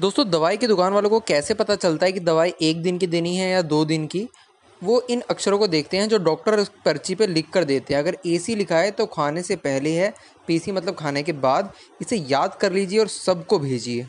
दोस्तों दवाई की दुकान वालों को कैसे पता चलता है कि दवाई एक दिन की देनी है या दो दिन की वो इन अक्षरों को देखते हैं जो डॉक्टर पर्ची पे लिख कर देते हैं अगर ए सी लिखा है तो खाने से पहले है पी सी मतलब खाने के बाद इसे याद कर लीजिए और सबको भेजिए